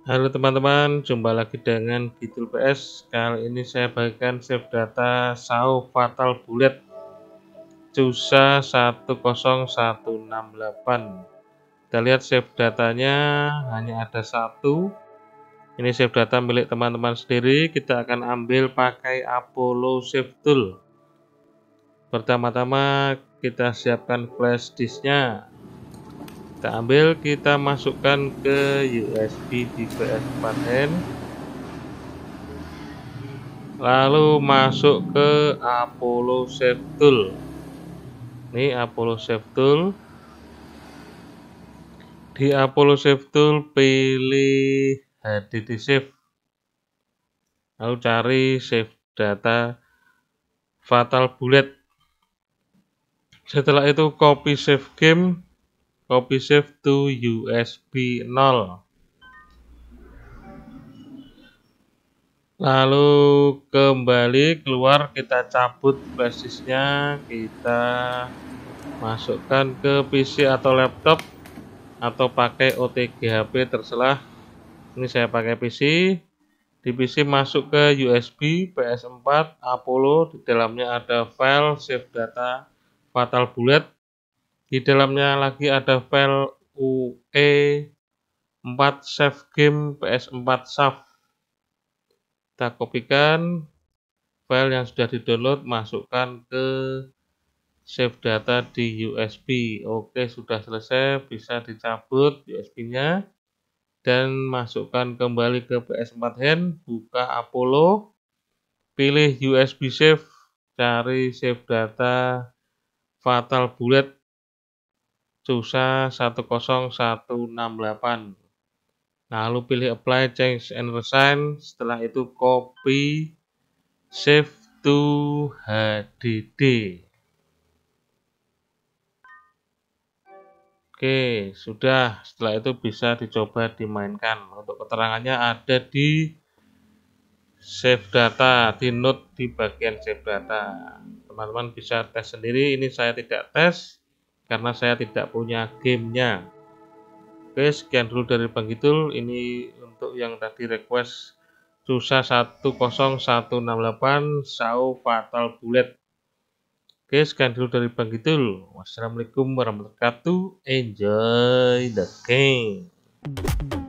Halo teman-teman, jumpa lagi dengan Gitul PS. Kali ini saya bagikan save data SAO Fatal Bullet CUSA 10168. Kita lihat save datanya hanya ada satu. Ini save data milik teman-teman sendiri. Kita akan ambil pakai Apollo Save Tool. Pertama-tama kita siapkan flash disknya kita ambil kita masukkan ke USB tipe S4N lalu masuk ke Apollo Safe Tool ini Apollo Safe Tool di Apollo Safe Tool pilih HDD Safe lalu cari save data fatal bullet setelah itu copy save game copy save to USB 0 lalu kembali keluar kita cabut basisnya kita masukkan ke PC atau laptop atau pakai OTG HP terserah ini saya pakai PC di PC masuk ke USB PS4 Apollo di dalamnya ada file save data fatal bullet di dalamnya lagi ada file UE 4 save game PS4 save. Kita kopikan file yang sudah didownload masukkan ke save data di USB. Oke, sudah selesai, bisa dicabut USB-nya dan masukkan kembali ke PS4 hand, buka Apollo, pilih USB save, cari save data Fatal Bullet Cusa 10168. Nah, lalu pilih apply change and resign, setelah itu copy save to HDD. Oke, sudah. Setelah itu bisa dicoba dimainkan. Untuk keterangannya ada di save data, di note di bagian save data. Teman-teman bisa tes sendiri, ini saya tidak tes karena saya tidak punya gamenya oke sekian dulu dari Bang Kidul ini untuk yang tadi request Susa 10168 Sao Fatal Bullet oke sekian dulu dari Bang Kidul wassalamualaikum warahmatullahi wabarakatuh enjoy the game